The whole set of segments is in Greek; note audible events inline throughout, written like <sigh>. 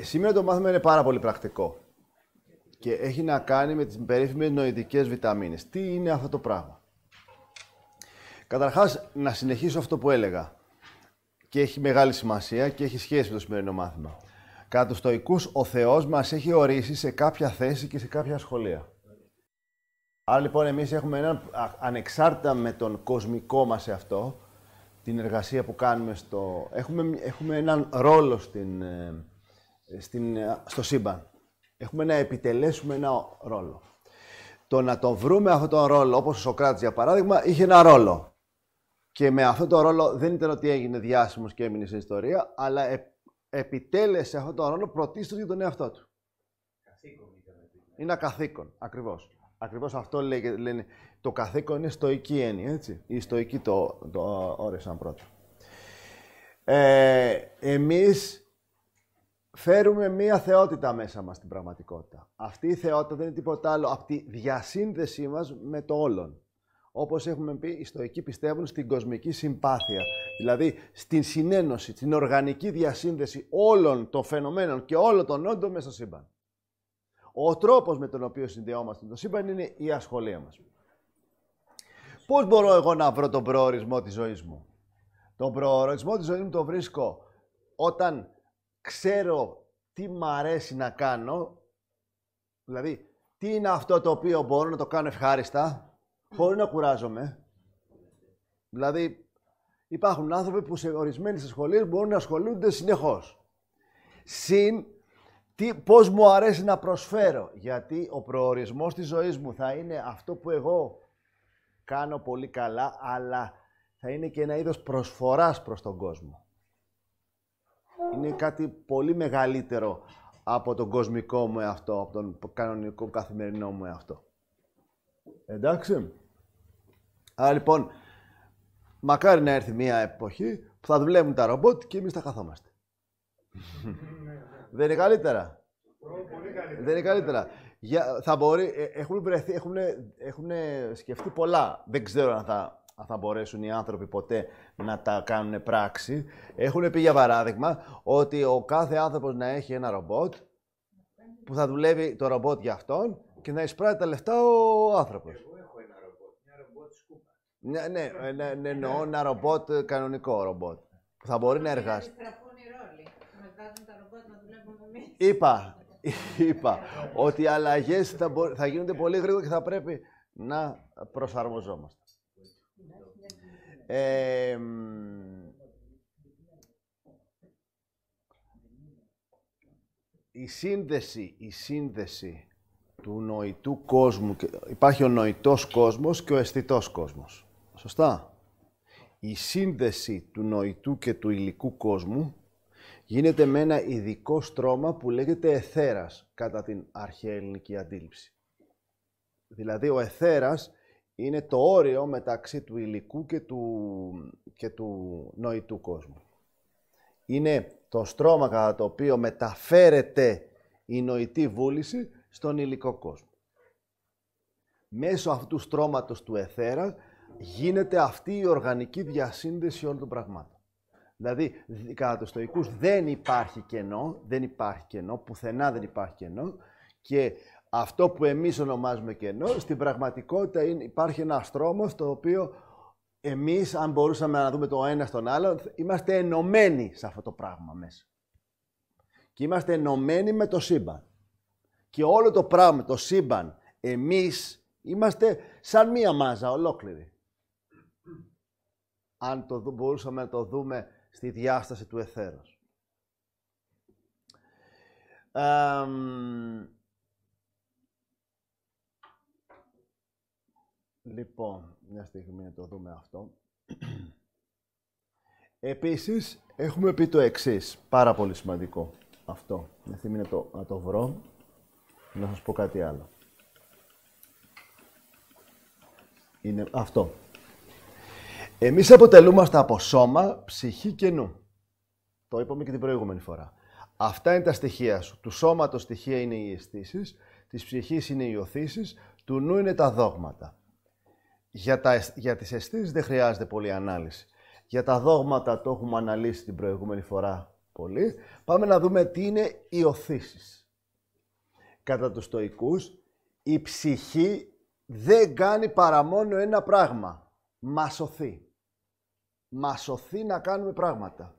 σήμερα το μάθημα είναι πάρα πολύ πρακτικό και έχει να κάνει με τις περίφημες νοητικές βιταμίνες. Τι είναι αυτό το πράγμα. Καταρχάς, να συνεχίσω αυτό που έλεγα και έχει μεγάλη σημασία και έχει σχέση με το σημερινό μάθημα. Κατά τους ο Θεός μας έχει ορίσει σε κάποια θέση και σε κάποια σχολεία. Άρα λοιπόν εμείς έχουμε έναν, ανεξάρτητα με τον κοσμικό μας αυτό, την εργασία που κάνουμε στο... Έχουμε, έχουμε έναν ρόλο στην, ε, ε, στο σύμπαν. Έχουμε να επιτελέσουμε ένα ρόλο. Το να το βρούμε αυτόν τον ρόλο, όπως ο Σοκράτης για παράδειγμα, είχε ένα ρόλο. Και με αυτόν τον ρόλο δεν ήταν ότι έγινε διάσημος και έμεινε στην ιστορία, αλλά επιτέλεσε αυτόν τον ρόλο πρωτίστως για τον εαυτό του. Καθήκον. Είναι καθήκον, ακριβώς. Ακριβώς αυτό λέγε, λένε. Το καθήκον είναι στοική έννοια, έτσι. Η στοική το, το, πρώτα. Ε, εμείς φέρουμε μία θεότητα μέσα μας στην πραγματικότητα. Αυτή η θεότητα δεν είναι τίποτα άλλο από τη διασύνδεσή μας με το όλον. Όπως έχουμε πει, οι στοικοί πιστεύουν στην κοσμική συμπάθεια, δηλαδή στην συνένωση, την οργανική διασύνδεση όλων των φαινομένων και όλων των όντων μέσα στο σύμπαν. Ο τρόπος με τον οποίο συνδεόμαστε με το σύμπαν είναι η ασχολία μας. Πώς μπορώ εγώ να βρω τον προορισμό της ζωής μου. Τον προορισμό της ζωής μου το βρίσκω όταν ξέρω τι μ' αρέσει να κάνω, δηλαδή τι είναι αυτό το οποίο μπορώ να το κάνω ευχάριστα, χωρίς να κουράζομαι. Δηλαδή υπάρχουν άνθρωποι που σε ορισμένες σχολείες μπορούν να ασχολούνται συνεχώς. Συν τι, πώς μου αρέσει να προσφέρω, γιατί ο προορισμός της ζωής μου θα είναι αυτό που εγώ κάνω πολύ καλά, αλλά θα είναι και ένα είδος προσφοράς προς τον κόσμο είναι κάτι πολύ μεγαλύτερο από τον κοσμικό μου αυτό, από τον κανονικό καθημερινό μου αυτό. Εντάξει. Άρα λοιπόν, μακάρι να έρθει μια εποχή που θα δουλεύουν τα ρομπότ και εμείς θα καθόμαστε. Δεν είναι καλύτερα. Δεν είναι καλύτερα. Για, θα μπορεί, ε, έχουν, βρεθεί, έχουν, έχουν σκεφτεί πολλά. Δεν ξέρω αν θα αν θα μπορέσουν οι άνθρωποι ποτέ να τα κάνουν πράξη. Έχουν πει για παράδειγμα ότι ο κάθε άνθρωπος να έχει ένα ρομπότ που θα δουλεύει το ρομπότ για αυτόν και να εισπράττει τα λεφτά ο άνθρωπος. Εγώ έχω ένα ρομπότ, ένα ρομπότ σκούπα. Ναι, ναι, ναι, ναι, εννοώ ένα ρομπότ, ε, κανονικό ρομπότ, που θα μπορεί να εργάζεται. Είπα, είπα ότι οι αλλαγές θα, μπο... θα γίνονται πολύ γρήγορα και θα πρέπει να προσαρμοζόμαστε η σύνδεση, η σύνδεση του νοητού κόσμου, υπάρχει ο νοητός κόσμος και ο αισθητός κόσμος. Σωστά. Η σύνδεση του νοητού και του υλικού κόσμου γίνεται με ένα ειδικό στρώμα που λέγεται εθέρας κατά την αρχαία ελληνική αντίληψη. Δηλαδή ο εθέρας είναι το όριο μεταξύ του υλικού και του, και του νοητού κόσμου. Είναι το στρώμα κατά το οποίο μεταφέρεται η νοητή βούληση στον υλικό κόσμο. Μέσω αυτού του στρώματος του εθέρα γίνεται αυτή η οργανική διασύνδεση όλων των πραγμάτων. Δηλαδή, κατά τους στοικούς δεν υπάρχει κενό, δεν υπάρχει κενό, πουθενά δεν υπάρχει κενό και αυτό που εμείς ονομάζουμε κενό, στην πραγματικότητα είναι, υπάρχει ένας στρώμα το οποίο εμείς, αν μπορούσαμε να δούμε το ένα στον άλλο, είμαστε ενωμένοι σε αυτό το πράγμα μέσα. Και είμαστε ενωμένοι με το σύμπαν. Και όλο το πράγμα, το σύμπαν, εμείς είμαστε σαν μία μάζα ολόκληρη. Αν το μπορούσαμε να το δούμε στη διάσταση του εθέρος. Um, Λοιπόν, μια στιγμή να το δούμε αυτό. Επίσης, έχουμε πει το εξής. Πάρα πολύ σημαντικό αυτό. Μια στιγμή να το, να το βρω. Να σας πω κάτι άλλο. Είναι αυτό. Εμείς αποτελούμαστε από σώμα, ψυχή και νου. Το είπαμε και την προηγούμενη φορά. Αυτά είναι τα στοιχεία σου. Του σώματος στοιχεία είναι οι αισθήσεις, της ψυχής είναι οι οθήσεις, του νου είναι τα δόγματα. Για, τα, για τις αισθήσεις δεν χρειάζεται πολλή ανάλυση. Για τα δόγματα το έχουμε αναλύσει την προηγούμενη φορά πολύ. Πάμε να δούμε τι είναι οι οθήσεις. Κατά τους στοικούς, η ψυχή δεν κάνει παρά μόνο ένα πράγμα. Μας σωθεί. Μα σωθεί να κάνουμε πράγματα.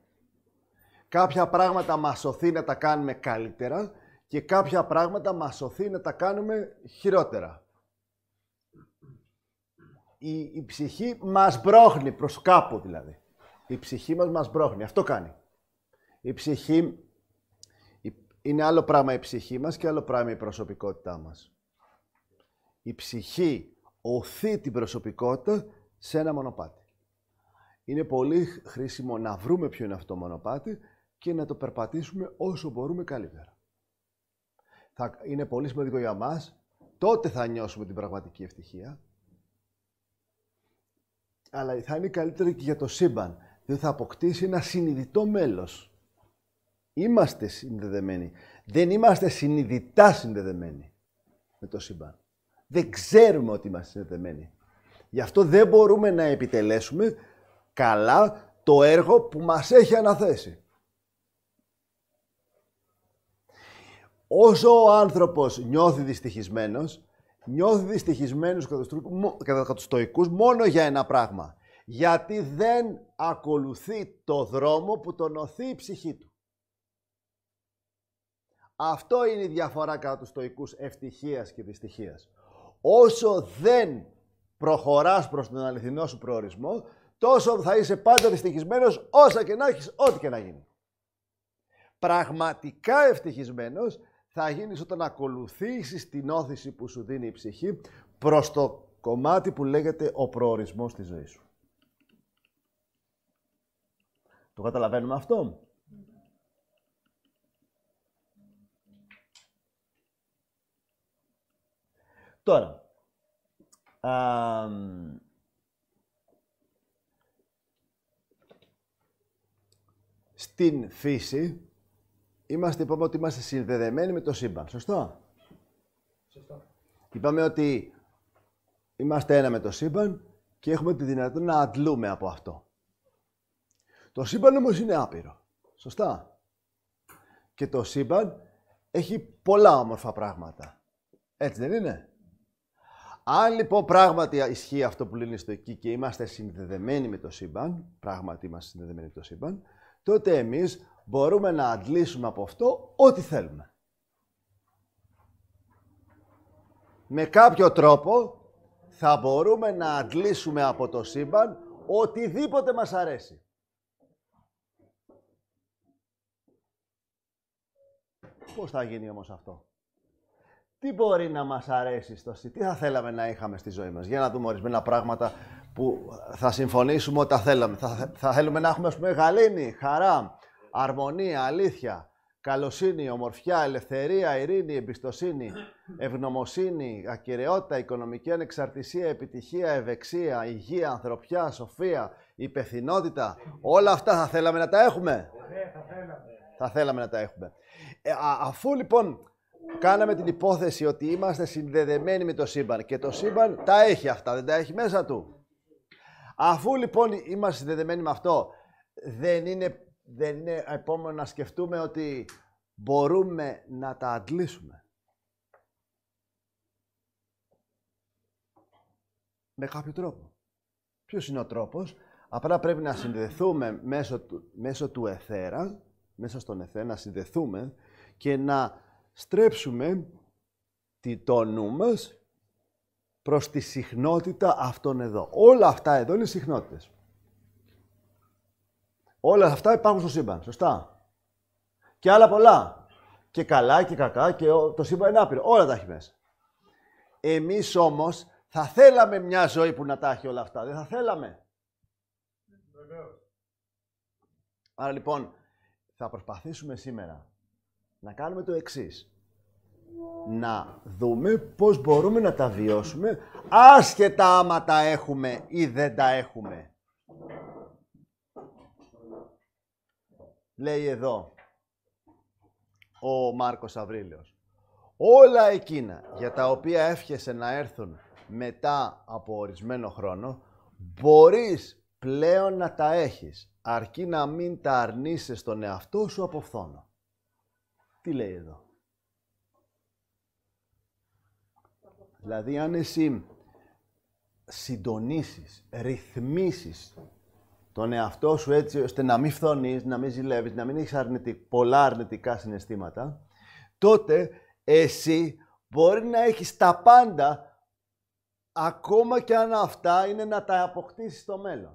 Κάποια πράγματα μας σωθεί να τα κάνουμε καλύτερα και κάποια πράγματα μας σωθεί να τα κάνουμε χειρότερα η, ψυχή μας μπρόχνει προς κάπου δηλαδή. Η ψυχή μας μας μπρόχνει. Αυτό κάνει. Η ψυχή είναι άλλο πράγμα η ψυχή μας και άλλο πράγμα η προσωπικότητά μας. Η ψυχή οθεί την προσωπικότητα σε ένα μονοπάτι. Είναι πολύ χρήσιμο να βρούμε ποιο είναι αυτό το μονοπάτι και να το περπατήσουμε όσο μπορούμε καλύτερα. Θα, είναι πολύ σημαντικό για μας. Τότε θα νιώσουμε την πραγματική ευτυχία αλλά θα είναι καλύτερο και για το σύμπαν, διότι θα αποκτήσει ένα συνειδητό μέλος. Είμαστε συνδεδεμένοι. Δεν είμαστε συνειδητά συνδεδεμένοι με το σύμπαν. Δεν ξέρουμε ότι είμαστε συνδεδεμένοι. Γι' αυτό δεν μπορούμε να επιτελέσουμε καλά το έργο που μας έχει αναθέσει. Όσο ο άνθρωπος νιώθει δυστυχισμένος, νιώθει δυστυχισμένους κατά του στοικούς μόνο για ένα πράγμα. Γιατί δεν ακολουθεί το δρόμο που τον οθεί η ψυχή του. Αυτό είναι η διαφορά κατά τους στοικούς ευτυχίας και δυστυχίας. Όσο δεν προχωράς προς τον αληθινό σου προορισμό, τόσο θα είσαι πάντα δυστυχισμένος όσα και να έχεις, ό,τι και να γίνει. Πραγματικά ευτυχισμένος θα γίνεις όταν ακολουθήσεις την όθηση που σου δίνει η ψυχή προς το κομμάτι που λέγεται ο προορισμός της ζωής σου. Το καταλαβαίνουμε αυτό. Τώρα, στην φύση Είμαστε, είπαμε ότι είμαστε συνδεδεμένοι με το σύμπαν. Σωστό. Σωστό. Είπαμε ότι είμαστε ένα με το σύμπαν και έχουμε τη δυνατότητα να αντλούμε από αυτό. Το σύμπαν όμως είναι άπειρο. Σωστά. Και το σύμπαν έχει πολλά όμορφα πράγματα. Έτσι δεν είναι. Αν λοιπόν πράγματι ισχύει αυτό που λένε στο εκεί και είμαστε συνδεδεμένοι με το σύμπαν, πράγματι είμαστε συνδεδεμένοι με το σύμπαν, τότε εμείς μπορούμε να αντλήσουμε από αυτό ό,τι θέλουμε. Με κάποιο τρόπο θα μπορούμε να αντλήσουμε από το σύμπαν οτιδήποτε μας αρέσει. Πώς θα γίνει όμως αυτό. Τι μπορεί να μας αρέσει στο σύμπαν, τι θα θέλαμε να είχαμε στη ζωή μας. Για να δούμε ορισμένα πράγματα που θα συμφωνήσουμε ότι τα θέλαμε. Θα, θα θέλουμε να έχουμε, ας πούμε, γαλήνη, χαρά, αρμονία, αλήθεια, καλοσύνη, ομορφιά, ελευθερία, ειρήνη, εμπιστοσύνη, ευγνωμοσύνη, ακυρεότητα, οικονομική ανεξαρτησία, επιτυχία, ευεξία, υγεία, ανθρωπιά, σοφία, υπευθυνότητα. Όλα αυτά θα θέλαμε να τα έχουμε. Ναι, θα θέλαμε. Θα θέλαμε να τα έχουμε. Ε, αφού λοιπόν κάναμε την υπόθεση ότι είμαστε συνδεδεμένοι με το σύμπαν και το σύμπαν τα έχει αυτά, δεν τα έχει μέσα του. Αφού λοιπόν είμαστε συνδεδεμένοι με αυτό, δεν είναι δεν είναι επόμενο να σκεφτούμε ότι μπορούμε να τα αντλήσουμε. Με κάποιο τρόπο. Ποιος είναι ο τρόπος. Απλά πρέπει να συνδεθούμε μέσω του, μέσω του εθέρα, μέσα στον εθέρα, να συνδεθούμε και να στρέψουμε το νου μας προς τη συχνότητα αυτών εδώ. Όλα αυτά εδώ είναι συχνότητες. Όλα αυτά υπάρχουν στο σύμπαν. Σωστά. Και άλλα πολλά. Και καλά και κακά και το σύμπαν είναι άπειρο. Όλα τα έχει μέσα. Εμείς όμως θα θέλαμε μια ζωή που να τα έχει όλα αυτά. Δεν θα θέλαμε. Άρα λοιπόν, θα προσπαθήσουμε σήμερα να κάνουμε το εξής. Να δούμε πώς μπορούμε να τα βιώσουμε, άσχετα άμα τα έχουμε ή δεν τα έχουμε. λέει εδώ ο Μάρκος Αβρίλιος. Όλα εκείνα για τα οποία εύχεσαι να έρθουν μετά από ορισμένο χρόνο, μπορείς πλέον να τα έχεις, αρκεί να μην τα αρνείσαι στον εαυτό σου από φθόνο. Τι λέει εδώ. Δηλαδή, αν εσύ συντονίσεις, ρυθμίσεις τον εαυτό σου έτσι ώστε να μην φθονείς, να μην ζηλεύεις, να μην έχεις αρνητικ, πολλά αρνητικά συναισθήματα, τότε εσύ μπορεί να έχεις τα πάντα, ακόμα και αν αυτά είναι να τα αποκτήσεις στο μέλλον.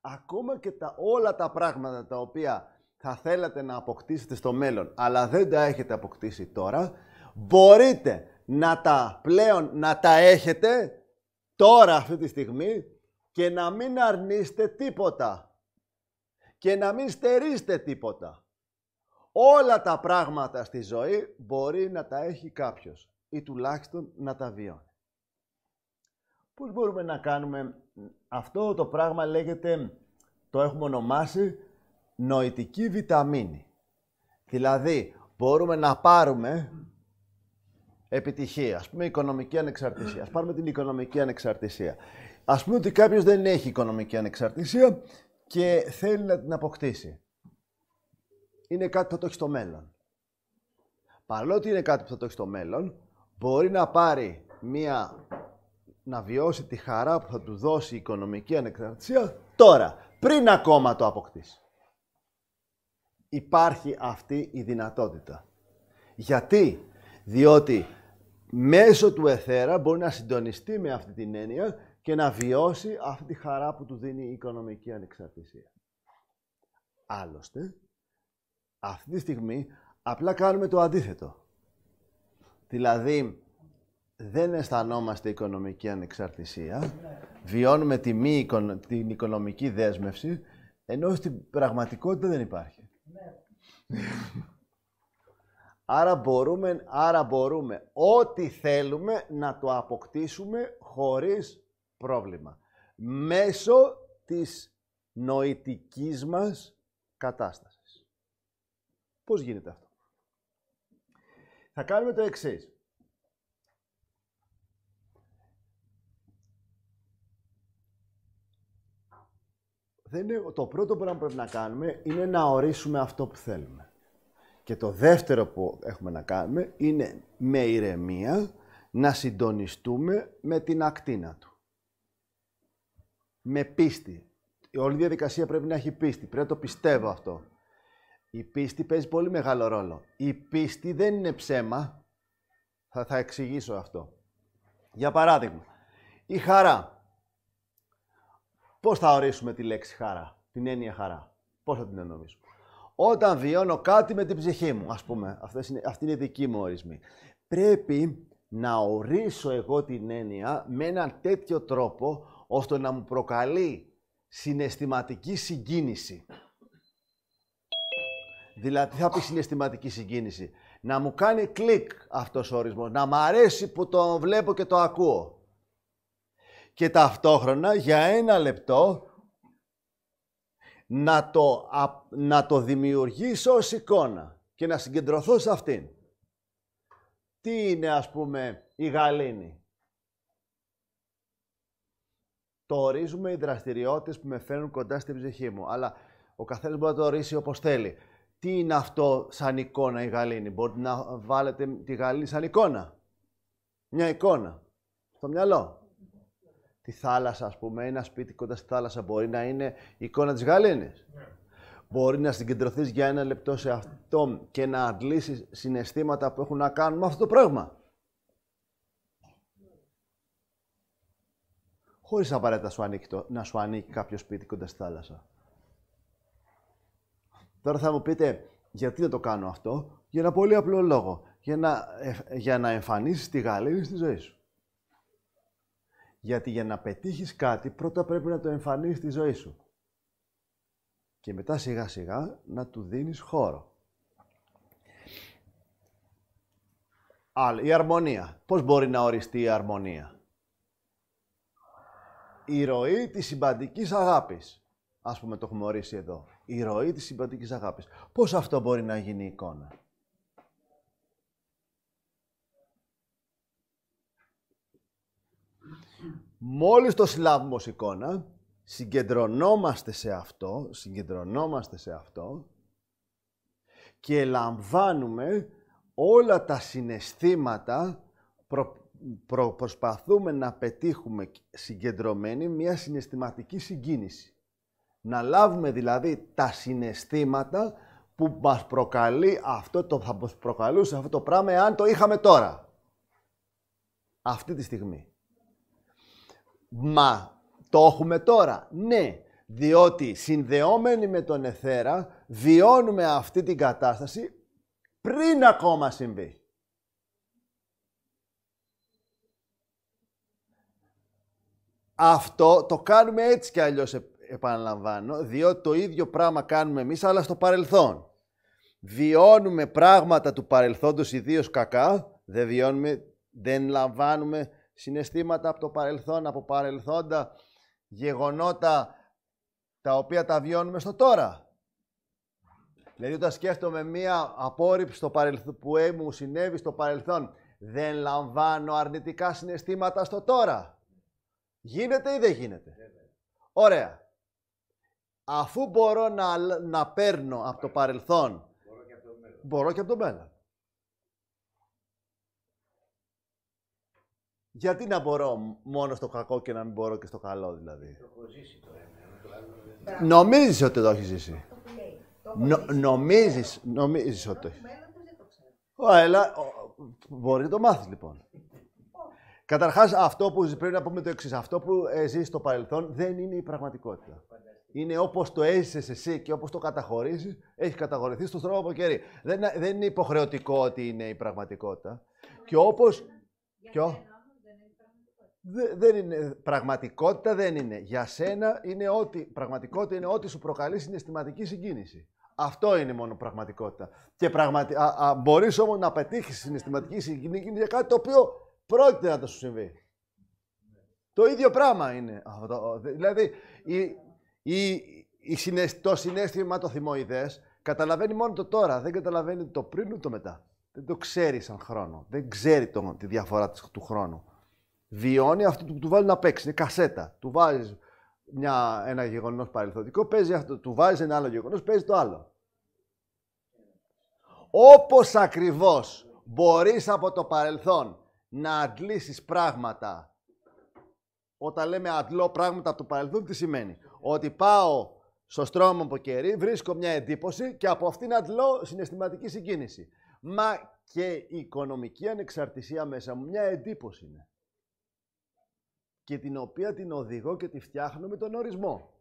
Ακόμα και τα, όλα τα πράγματα τα οποία θα θέλατε να αποκτήσετε στο μέλλον, αλλά δεν τα έχετε αποκτήσει τώρα, μπορείτε να τα πλέον να τα έχετε τώρα αυτή τη στιγμή και να μην αρνείστε τίποτα και να μην στερείστε τίποτα. Όλα τα πράγματα στη ζωή μπορεί να τα έχει κάποιος ή τουλάχιστον να τα βιώνει. Πώς μπορούμε να κάνουμε αυτό το πράγμα λέγεται, το έχουμε ονομάσει νοητική βιταμίνη. Δηλαδή μπορούμε να πάρουμε επιτυχία, ας πούμε οικονομική ανεξαρτησία. Ας πάρουμε την οικονομική ανεξαρτησία. Ας πούμε ότι κάποιος δεν έχει οικονομική ανεξαρτησία και θέλει να την αποκτήσει. Είναι κάτι που θα το έχει στο μέλλον. Παρότι είναι κάτι που θα το έχει στο μέλλον, μπορεί να πάρει μία. να βιώσει τη χαρά που θα του δώσει η οικονομική ανεξαρτησία τώρα, πριν ακόμα το αποκτήσει. Υπάρχει αυτή η δυνατότητα. Γιατί, διότι μέσω του εθέρα μπορεί να συντονιστεί με αυτή την έννοια και να βιώσει αυτή τη χαρά που του δίνει η οικονομική ανεξαρτησία. Άλλωστε, αυτή τη στιγμή απλά κάνουμε το αντίθετο. Δηλαδή, δεν αισθανόμαστε οικονομική ανεξαρτησία, βιώνουμε τη μη την οικονομική δέσμευση, ενώ στην πραγματικότητα δεν υπάρχει. Ναι. <laughs> Άρα μπορούμε, άρα μπορούμε ό,τι θέλουμε να το αποκτήσουμε χωρίς πρόβλημα. Μέσω της νοητικής μας κατάστασης. Πώς γίνεται αυτό. Θα κάνουμε το εξής. Δεν το πρώτο πράγμα που πρέπει να κάνουμε είναι να ορίσουμε αυτό που θέλουμε. Και το δεύτερο που έχουμε να κάνουμε είναι με ηρεμία να συντονιστούμε με την ακτίνα του. Με πίστη. Η όλη διαδικασία πρέπει να έχει πίστη. Πρέπει να το πιστεύω αυτό. Η πίστη παίζει πολύ μεγάλο ρόλο. Η πίστη δεν είναι ψέμα. Θα, θα εξηγήσω αυτό. Για παράδειγμα, η χαρά. Πώς θα ορίσουμε τη λέξη χαρά, την έννοια χαρά. Πώς θα την εννοήσουμε όταν βιώνω κάτι με την ψυχή μου, ας πούμε. είναι, αυτή είναι η δική μου ορισμή. Πρέπει να ορίσω εγώ την έννοια με έναν τέτοιο τρόπο, ώστε να μου προκαλεί συναισθηματική συγκίνηση. Δηλαδή, θα πει συναισθηματική συγκίνηση. Να μου κάνει κλικ αυτός ο ορισμός, να μου αρέσει που το βλέπω και το ακούω. Και ταυτόχρονα, για ένα λεπτό, να το, να το δημιουργήσω ως εικόνα και να συγκεντρωθώ σε αυτήν. Τι είναι, ας πούμε, η γαλήνη. Το ορίζουμε οι δραστηριότητες που με φέρνουν κοντά στην ψυχή μου, αλλά ο καθένας μπορεί να το ορίσει όπως θέλει. Τι είναι αυτό σαν εικόνα η γαλήνη. Μπορείτε να βάλετε τη γαλήνη σαν εικόνα. Μια εικόνα. Στο μυαλό τη θάλασσα, ας πούμε, ένα σπίτι κοντά στη θάλασσα μπορεί να είναι η εικόνα της γαλήνης. Ναι. Μπορεί να συγκεντρωθείς για ένα λεπτό σε αυτό και να αντλήσεις συναισθήματα που έχουν να κάνουν με αυτό το πράγμα. Χωρίς απαραίτητα σου το, να σου ανήκει κάποιο σπίτι κοντά στη θάλασσα. Τώρα θα μου πείτε, γιατί δεν το κάνω αυτό, για ένα πολύ απλό λόγο. Για να, ε- για να τη γαλήνη στη ζωή σου. Γιατί για να πετύχεις κάτι, πρώτα πρέπει να το εμφανίσεις στη ζωή σου. Και μετά σιγά σιγά να του δίνεις χώρο. Άλλη, η αρμονία. Πώς μπορεί να οριστεί η αρμονία. Η ροή της συμπαντικής αγάπης. Ας πούμε το έχουμε ορίσει εδώ. Η ροή της συμπαντικής αγάπης. Πώς αυτό μπορεί να γίνει η εικόνα. Μόλις το συλλάβουμε ως εικόνα, συγκεντρωνόμαστε σε αυτό, συγκεντρωνόμαστε σε αυτό και λαμβάνουμε όλα τα συναισθήματα, προ, προσπαθούμε να πετύχουμε συγκεντρωμένη μια συναισθηματική συγκίνηση. Να λάβουμε δηλαδή τα συναισθήματα που μας προκαλεί αυτό το, θα προκαλούσε αυτό το πράγμα αν το είχαμε τώρα. Αυτή τη στιγμή. Μα το έχουμε τώρα. Ναι, διότι συνδεόμενοι με τον εθέρα βιώνουμε αυτή την κατάσταση πριν ακόμα συμβεί. Αυτό το κάνουμε έτσι κι αλλιώς επαναλαμβάνω, διότι το ίδιο πράγμα κάνουμε εμείς, αλλά στο παρελθόν. Βιώνουμε πράγματα του παρελθόντος, ιδίως κακά, δεν βιώνουμε, δεν λαμβάνουμε συναισθήματα από το παρελθόν, από παρελθόντα γεγονότα τα οποία τα βιώνουμε στο τώρα. Δηλαδή όταν σκέφτομαι μία απόρριψη στο που μου συνέβη στο παρελθόν, δεν λαμβάνω αρνητικά συναισθήματα στο τώρα. Γίνεται ή δεν γίνεται. Ναι, ναι. Ωραία. Αφού μπορώ να, να παίρνω από το παρελθόν, μπορώ και από το μέλλον. Γιατί να μπορώ μόνο στο κακό και να μην μπορώ και στο καλό, δηλαδή. Το έχω ζήσει το ένα. Νομίζεις ότι το έχεις ζήσει. Νομίζεις, νομίζεις, ότι το έχεις. Ωραία, μπορεί να το μάθεις λοιπόν. Καταρχάς, αυτό που πρέπει να πούμε το εξής. Αυτό που ε, ζεις στο παρελθόν δεν είναι η πραγματικότητα. Είναι όπως το έζησες εσύ και όπως το καταχωρήσεις, έχεις καταχωρηθεί στο στρώμα από κερί. Δεν, είναι υποχρεωτικό ότι είναι η πραγματικότητα. Και όπως. Ποιο? δεν είναι πραγματικότητα, δεν είναι. Για σένα είναι ότι πραγματικότητα είναι ότι σου προκαλεί συναισθηματική συγκίνηση. Αυτό είναι μόνο πραγματικότητα. Και πραγματι... μπορείς όμως να πετύχεις συναισθηματική συγκίνηση για κάτι το οποίο πρόκειται να το σου συμβεί. Το ίδιο πράγμα είναι. Δηλαδή, η, η, η το συνέστημα το θυμοειδές καταλαβαίνει μόνο το τώρα, δεν καταλαβαίνει το πριν ούτε το μετά. Δεν το ξέρει σαν χρόνο. Δεν ξέρει τη διαφορά του χρόνου βιώνει αυτό που του βάλει να παίξει. Είναι κασέτα. Του βάζεις μια, ένα γεγονός παρελθοντικό, παίζει αυτό. Του βάζεις ένα άλλο γεγονός, παίζει το άλλο. Όπως ακριβώς μπορείς από το παρελθόν να αντλήσεις πράγματα. Όταν λέμε αντλώ πράγματα από το παρελθόν, τι σημαίνει. Ότι πάω στο στρώμα από κερί, βρίσκω μια εντύπωση και από αυτήν αντλώ συναισθηματική συγκίνηση. Μα και η οικονομική ανεξαρτησία μέσα μου μια εντύπωση είναι και την οποία την οδηγώ και τη φτιάχνω με τον ορισμό.